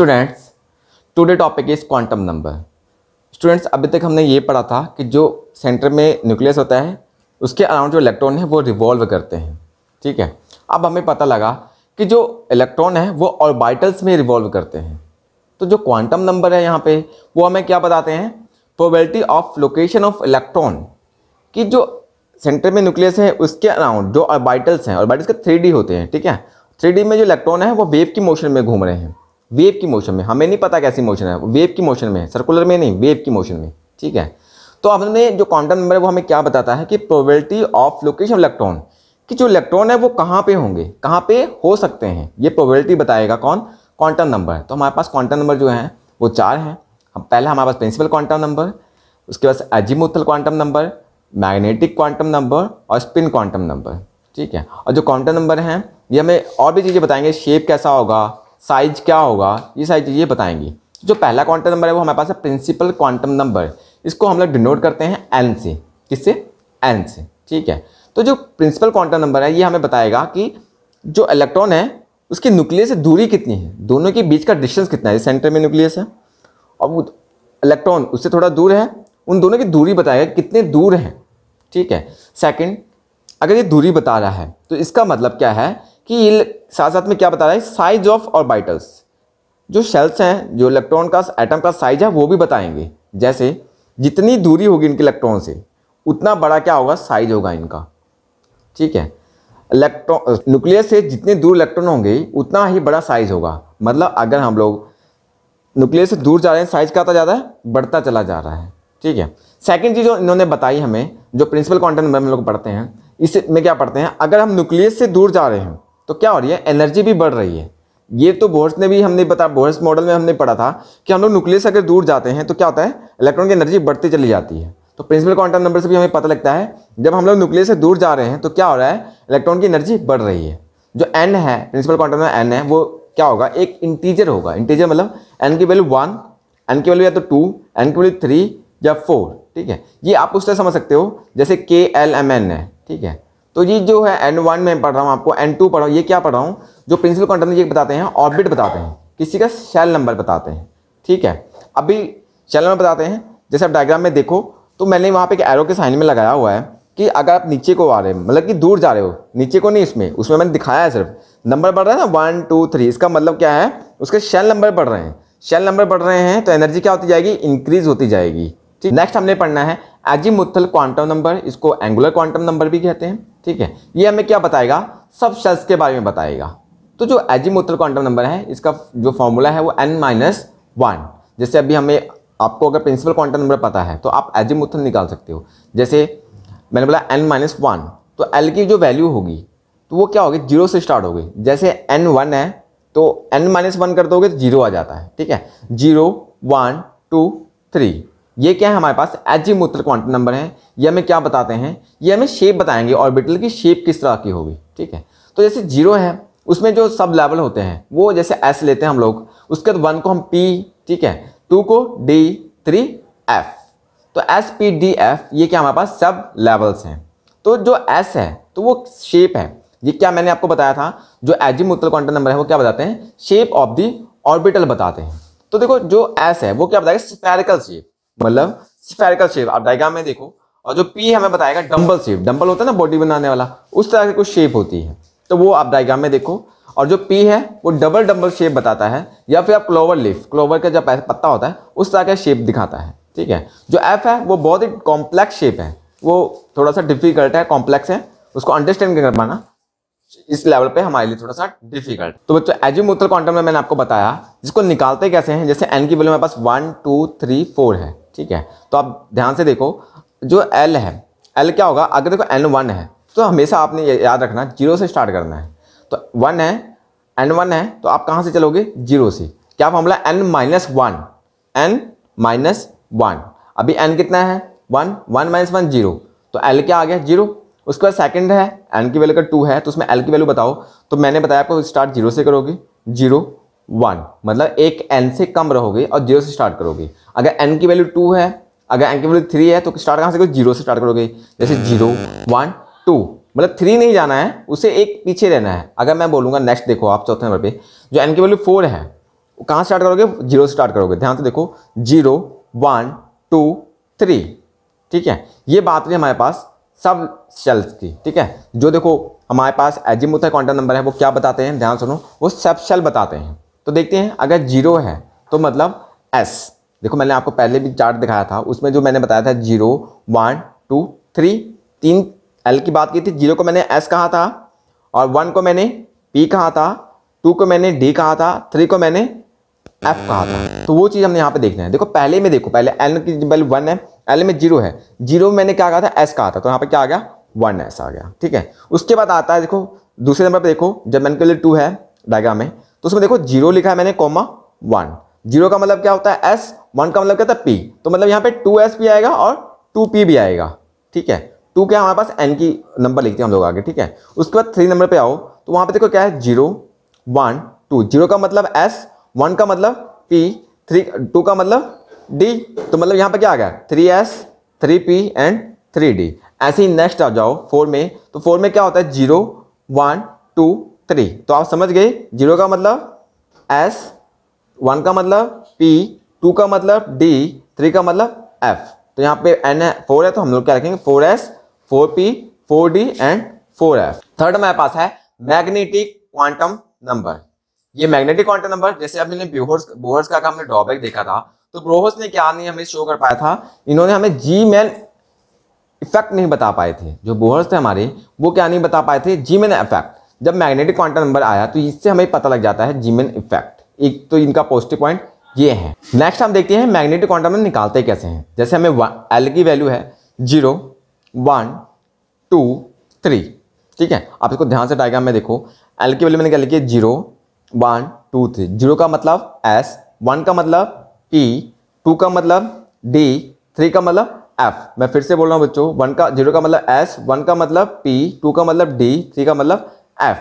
students today topic is quantum number students अभी तक हमने ये पढ़ा था कि जो सेंटर में न्यूक्लियस होता है उसके अराउंड जो इलेक्ट्रॉन है वो रिवॉल्व करते हैं ठीक है अब हमें पता लगा कि जो इलेक्ट्रॉन है वो ऑर्बिटल्स में रिवॉल्व करते हैं तो जो क्वांटम नंबर है यहाँ पे वो हमें क्या बताते हैं probability of location of electron कि जो सेंटर में न्यूक्लियस है उसके अराउंड जो ऑर्बिटल्स हैं ऑर्बिटल्स के थ्री होते हैं ठीक है थ्री में जो इलेक्ट्रॉन है वो वेव की मोशन में घूम रहे हैं वेव की मोशन में हमें नहीं पता कैसी मोशन है वेव की मोशन में सर्कुलर में नहीं वेव की मोशन में ठीक है तो हमने जो क्वांटम नंबर है वो हमें क्या बताता है कि प्रोबेबिलिटी ऑफ लोकेशन इलेक्ट्रॉन कि जो इलेक्ट्रॉन है वो कहाँ पे होंगे कहाँ पे हो सकते हैं ये प्रोबेबिलिटी बताएगा कौन क्वांटम नंबर तो हमारे पास क्वांटम नंबर जो है वो चार हैं हम पहले हमारे पास प्रिंसिपल क्वांटम नंबर उसके बाद azimuthal quantum number magnetic quantum number और स्पिन क्वांटम नंबर ठीक है और जो क्वांटम नंबर हैं ये हमें और भी चीज़ें बताएंगे शेप कैसा होगा साइज क्या होगा ये सारी चीज़ें बताएंगी जो पहला क्वांटम नंबर है वो हमारे पास है प्रिंसिपल क्वांटम नंबर इसको हम लोग डिनोट करते हैं एन से किससे एन से ठीक है तो जो प्रिंसिपल क्वांटम नंबर है ये हमें बताएगा कि जो इलेक्ट्रॉन है उसके न्यूक्लियस से दूरी कितनी है दोनों के बीच का डिस्टेंस कितना है सेंटर में न्यूक्लियस है और वो इलेक्ट्रॉन उससे थोड़ा दूर है उन दोनों की दूरी बताएगा कितने दूर हैं ठीक है सेकेंड अगर ये दूरी बता रहा है तो इसका मतलब क्या है कि साथ साथ में क्या बता रहा है साइज ऑफ ऑर्बिटल्स जो शेल्स हैं जो इलेक्ट्रॉन का एटम का साइज है वो भी बताएंगे जैसे जितनी दूरी होगी इनके इलेक्ट्रॉन से उतना बड़ा क्या होगा साइज होगा इनका ठीक है इलेक्ट्रॉन न्यूक्लियस से जितने दूर इलेक्ट्रॉन होंगे उतना ही बड़ा साइज होगा मतलब अगर हम लोग न्यूक्लियस से दूर जा रहे हैं साइज क्या आता जा रहा है बढ़ता चला जा रहा है ठीक है सेकेंड चीज़ जो इन्होंने बताई हमें जो प्रिंसिपल कॉन्टेंट में हम लोग पढ़ते हैं इसमें क्या पढ़ते हैं अगर हम न्यूक्लियस से दूर जा रहे हैं तो क्या हो रही है एनर्जी भी बढ़ रही है ये तो बोहर्स ने भी हमने बताया बोहर्स मॉडल में हमने पढ़ा था कि हम लोग न्यूक्लियस अगर दूर जाते हैं तो क्या होता है इलेक्ट्रॉन की एनर्जी बढ़ती चली जाती है तो प्रिंसिपल क्वांटम नंबर से भी हमें पता लगता है जब हम लोग न्यूक्लियस से दूर जा रहे हैं तो क्या हो रहा है इलेक्ट्रॉन की एनर्जी बढ़ रही है जो एन है प्रिंसिपल क्वांटम में एन है वो क्या होगा एक इंटीजर होगा इंटीजर मतलब एन की वैल्यू वन एन की वैल्यू या तो टू एन की वैल्यू थ्री या फोर ठीक है ये आप उस तरह समझ सकते हो जैसे के एल एम एन है ठीक है तो ये जो है एन वन में पढ़ रहा हूँ आपको एन टू पढ़ रहा हूँ ये क्या पढ़ रहा हूँ जो प्रिंसिपल क्वांटम ये बताते हैं ऑर्बिट बताते हैं किसी का शेल नंबर बताते हैं ठीक है अभी शेल नंबर बताते हैं जैसे आप डायग्राम में देखो तो मैंने वहाँ पर एक एरो के साइन में लगाया हुआ है कि अगर आप नीचे को आ रहे हो मतलब कि दूर जा रहे हो नीचे को नहीं इसमें उसमें मैंने दिखाया है सिर्फ नंबर बढ़ रहा है ना वन टू थ्री इसका मतलब क्या है उसके शेल नंबर बढ़ रहे हैं शेल नंबर बढ़ रहे हैं तो एनर्जी क्या होती जाएगी इंक्रीज होती जाएगी ठीक नेक्स्ट हमने पढ़ना है एजी मुथल क्वांटम नंबर इसको एंगुलर क्वांटम नंबर भी कहते हैं ठीक है ये हमें क्या बताएगा सब सेल्स के बारे में बताएगा तो जो एजीमोथल क्वांटम नंबर है इसका जो फॉर्मूला है वो एन माइनस वन जैसे अभी हमें आपको अगर प्रिंसिपल क्वांटम नंबर पता है तो आप एजीमोथल निकाल सकते हो जैसे मैंने बोला एन माइनस वन तो एल की जो वैल्यू होगी तो वो क्या होगी जीरो से स्टार्ट होगी जैसे एन वन है तो एन माइनस वन कर दोगे तो जीरो आ जाता है ठीक है जीरो वन टू थ्री ये क्या है हमारे पास मूत्र क्वांटम नंबर है ये हमें क्या बताते हैं ये हमें शेप बताएंगे ऑर्बिटल की शेप किस तरह की होगी ठीक है तो जैसे जीरो है उसमें जो सब लेवल होते हैं वो जैसे एस लेते हैं हम लोग उसके बाद वन को हम पी ठीक है टू को डी थ्री एफ तो एस पी डी एफ ये क्या हमारे पास सब लेवल्स हैं तो जो एस है तो वो शेप है ये क्या मैंने आपको बताया था जो एजीमूतल क्वांटम नंबर है वो क्या बताते हैं शेप ऑफ दी ऑर्बिटल बताते हैं तो देखो जो एस है वो क्या बताएगा स्पेरिकल शेप मतलब स्फेरिकल शेप आप डायग्राम में देखो और जो पी हमें बताएगा डम्बल शेप डम्बल होता है ना बॉडी बनाने वाला उस तरह की कुछ शेप होती है तो वो आप डायग्राम में देखो और जो पी है वो डबल डम्बल शेप बताता है या फिर आप क्लोवर लिफ क्लोवर का जब पत्ता होता है उस तरह का शेप दिखाता है ठीक है जो एफ है वो बहुत ही कॉम्प्लेक्स शेप है वो थोड़ा सा डिफिकल्ट है कॉम्प्लेक्स है उसको अंडरस्टैंड कर पाना इस लेवल पे हमारे लिए थोड़ा सा डिफिकल्ट तो बच्चों एजुमोथल क्वांटम में मैंने आपको बताया जिसको निकालते कैसे हैं जैसे एन की वैल्यू मेरे पास वन टू थ्री फोर है ठीक है तो आप ध्यान से देखो जो एल है एल क्या होगा अगर देखो एन वन है तो हमेशा आपने याद रखना जीरो से स्टार्ट करना है तो वन है एन वन है तो आप कहाँ से चलोगे जीरो से क्या formula n minus one n minus one अभी एन कितना है one one minus one zero तो एल क्या आ गया जीरो उसके बाद सेकंड है एन की वैल्यू का टू है तो उसमें एल की वैल्यू बताओ तो मैंने बताया आपको स्टार्ट जीरो से करोगे जीरो वन मतलब एक एन से कम रहोगे और जीरो से स्टार्ट करोगे अगर एन की वैल्यू टू है अगर एन की वैल्यू थ्री है तो स्टार्ट कहाँ से करोगे जीरो से स्टार्ट करोगे जैसे जीरो वन टू मतलब थ्री नहीं जाना है उसे एक पीछे रहना है अगर मैं बोलूँगा नेक्स्ट देखो आप चौथे नंबर पर जो एन की वैल्यू फोर है कहाँ स्टार्ट करोगे जीरो से स्टार्ट करोगे ध्यान से देखो जीरो वन टू थ्री ठीक है ये बात भी हमारे पास सब सेल्स की ठीक है जो देखो हमारे पास एजिमुथल क्वांटम नंबर है वो क्या बताते हैं ध्यान सुनो वो सब सेल बताते हैं तो देखते हैं अगर जीरो है तो मतलब एस देखो मैंने आपको पहले भी चार्ट दिखाया था उसमें जो मैंने बताया था जीरो वन टू थ्री तीन एल की बात की थी जीरो को मैंने एस कहा था और वन को मैंने पी कहा था टू को मैंने डी कहा था थ्री को मैंने एफ कहा था तो वो चीज़ हमने यहाँ पे देखना है देखो पहले में देखो पहले एल की बल वन है एल में जीरो है जीरो में मैंने क्या कहा था एस कहा था तो यहाँ पे क्या आ गया वन एस आ गया ठीक है उसके बाद आता है देखो दूसरे नंबर पर देखो जब मैंने के लिए टू है डायग्राम में तो उसमें देखो जीरो लिखा है मैंने कॉमा वन जीरो का मतलब क्या होता है एस वन का मतलब क्या होता है पी तो मतलब यहाँ पे टू एस भी आएगा और टू पी भी आएगा ठीक है टू क्या हमारे पास एन की नंबर लिखते हैं हम लोग आगे ठीक है उसके बाद थ्री नंबर पे आओ तो वहाँ पे देखो क्या है जीरो वन टू जीरो का मतलब एस वन का मतलब पी थ्री टू का मतलब डी तो मतलब यहाँ पर क्या आ गया three s three p and three d ऐसे ही नेक्स्ट आ जाओ फोर में तो फोर में क्या होता है जीरो वन टू थ्री तो आप समझ गए जीरो का मतलब एस वन का मतलब पी टू का मतलब डी थ्री का मतलब एफ तो यहाँ पे एन है फोर है तो हम लोग क्या रखेंगे four s four p four d and four f third हमारे पास है मैग्नेटिक क्वांटम नंबर ये मैग्नेटिक क्वांटम नंबर जैसे हमने बोहर्स बोहर्स का हमने ड्रॉबैक देखा था तो ब्रोहर्स ने क्या नहीं हमें शो कर पाया था इन्होंने हमें जी मैन इफेक्ट नहीं बता पाए थे जो बोहर्स थे हमारे वो क्या नहीं बता पाए थे जी मैन इफेक्ट जब मैग्नेटिक क्वांटम नंबर आया तो इससे हमें पता लग जाता है जीमेन इफेक्ट एक तो इनका पॉजिटिव पॉइंट ये है नेक्स्ट हम देखते हैं मैग्नेटिक क्वांटम नंबर निकालते कैसे हैं जैसे हमें एल की वैल्यू है जीरो वन टू थ्री ठीक है आप इसको ध्यान से डायग्राम में देखो एल की वैल्यू मैंने क्या लिखी है zero one two three zero का मतलब एस वन का मतलब पी e, टू का मतलब डी थ्री का मतलब एफ मैं फिर से बोल रहा हूँ बच्चों वन का जीरो का मतलब एस वन का मतलब पी टू का मतलब डी थ्री का मतलब एफ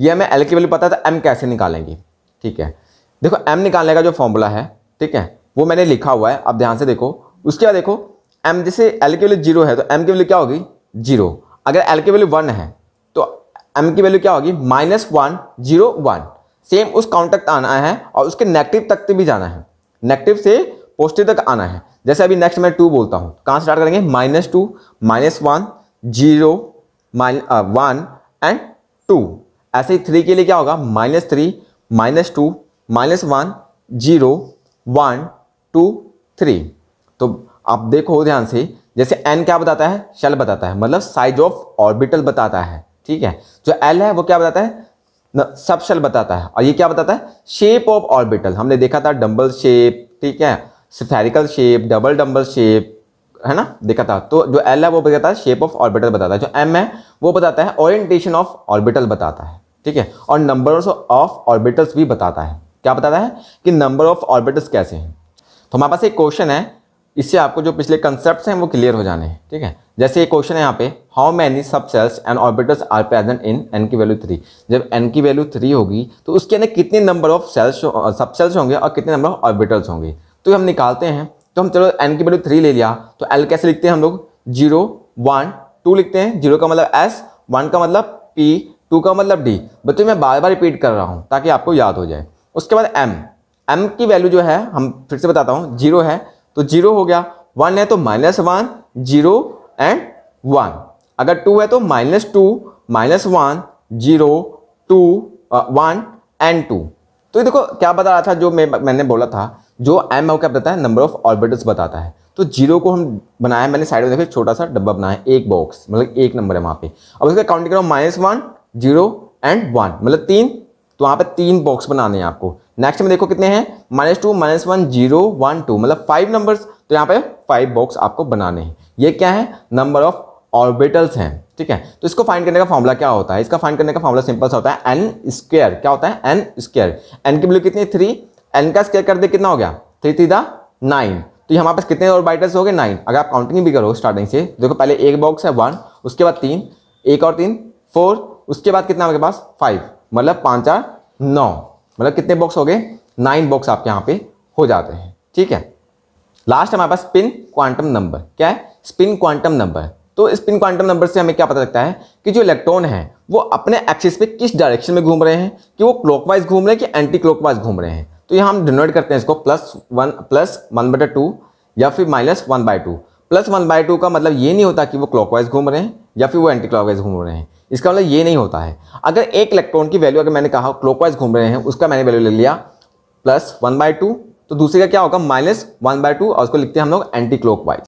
ये हमें एल की वैल्यू पता है तो एम कैसे निकालेंगे ठीक है देखो एम निकालने का जो फॉर्मूला है ठीक है वो मैंने लिखा हुआ है आप ध्यान से देखो उसके बाद देखो एम जैसे एल की वैल्यू जीरो है तो एम की वैल्यू क्या होगी जीरो अगर एल की वैल्यू वन है तो एम की वैल्यू क्या होगी minus one zero one same उस काउंट तक आना है और उसके नेगेटिव तक भी जाना है नेगेटिव से पॉजिटिव तक आना है जैसे अभी नेक्स्ट मैं टू बोलता हूँ कहाँ स्टार्ट करेंगे minus two minus one zero minus one and two ऐसे ही थ्री के लिए क्या होगा minus three minus two minus one zero one two three तो आप देखो ध्यान से जैसे एन क्या बताता है शेल बताता है मतलब साइज ऑफ ऑर्बिटल बताता है ठीक है जो एल है वो क्या बताता है सब शेल बताता है और ये क्या बताता है शेप ऑफ ऑर्बिटल हमने देखा था डम्बल शेप ठीक है spherical shape double dumbbell shape है ना दिखाता तो जो एल है वो बताता है शेप ऑफ ऑर्बिटल बताता है जो एम है वो बताता है ओरिएंटेशन ऑफ ऑर्बिटल बताता है ठीक है और नंबर ऑफ ऑर्बिटल्स भी बताता है क्या बताता है कि नंबर ऑफ ऑर्बिटल्स कैसे हैं तो हमारे पास एक क्वेश्चन है इससे आपको जो पिछले कंसेप्ट हैं वो क्लियर हो जाने हैं ठीक है जैसे एक क्वेश्चन है यहाँ पे how many sub shells and orbitals are present in n की वैल्यू थ्री जब एन की वैल्यू थ्री होगी तो उसके अंदर कितने number of shells sub shells होंगे और कितने नंबर ऑफ ऑर्बिटल्स होंगे तो हम निकालते हैं तो हम चलो एन की वैल्यू थ्री ले लिया तो एल कैसे लिखते हैं हम लोग जीरो वन टू लिखते हैं जीरो का मतलब एस वन का मतलब पी टू का मतलब डी बच्चों मैं बार बार रिपीट कर रहा हूँ ताकि आपको याद हो जाए उसके बाद एम एम की वैल्यू जो है हम फिर से बताता हूँ जीरो है तो जीरो हो गया वन है तो minus one zero and one अगर टू है तो minus two minus one zero two one and two तो ये देखो क्या बता रहा था जो मैं मैंने बोला था जो एम क्या बताता है नंबर ऑफ ऑर्बिटल्स बताता है तो जीरो को हम बनाया मैंने साइड में देखा छोटा सा डब्बा बनाया एक बॉक्स मतलब एक नंबर है वहाँ पे अब उसका काउंट कर रहा हूँ minus one zero and one मतलब तीन तो वहाँ पे तीन बॉक्स बनाने हैं आपको नेक्स्ट में देखो कितने हैं minus two minus one zero one two मतलब फाइव नंबर्स तो यहाँ पे फाइव बॉक्स आपको बनाने हैं ये क्या है नंबर ऑफ ऑर्बिटल्स हैं ठीक है तो इसको फाइंड करने का फॉर्मूला क्या होता है इसका फाइंड करने का फॉर्मूला सिंपल सा होता है एन स्क्वेयर क्या होता है एन स्क्वेयर एन की वैल्यू कितनी थ्री एन का स्केयर कर दे कितना हो गया थ्री थ्री दा नाइन तो ये हमारे पास कितने और बाइटर्स हो गए नाइन अगर आप काउंटिंग भी करो स्टार्टिंग से देखो पहले एक बॉक्स है वन उसके बाद तीन एक और तीन फोर उसके बाद कितना आपके पास फाइव मतलब पाँच चार नौ मतलब कितने बॉक्स हो गए नाइन बॉक्स आपके यहाँ पे हो जाते हैं ठीक है लास्ट हमारे पास स्पिन क्वांटम नंबर क्या है स्पिन क्वांटम नंबर तो स्पिन क्वांटम नंबर से हमें क्या पता लगता है कि जो इलेक्ट्रॉन है वो अपने एक्सिस पे किस डायरेक्शन में घूम रहे हैं कि वो क्लॉकवाइज घूम रहे हैं कि एंटी क्लॉकवाइज घूम रहे हैं तो यहाँ हम डिनोट करते हैं इसको प्लस वन प्लस वन बटा टू या फिर minus one by two plus one by two का मतलब ये नहीं होता कि वो क्लॉकवाइज घूम रहे हैं या फिर वो एंटी क्लॉकवाइज घूम रहे हैं इसका मतलब ये नहीं होता है अगर एक इलेक्ट्रॉन की वैल्यू अगर मैंने कहा क्लॉकवाइज घूम रहे हैं उसका मैंने वैल्यू ले लिया प्लस वन बाय टू तो दूसरे का क्या होगा माइनस वन बाय टू और उसको लिखते हैं हम लोग एंटी क्लॉकवाइज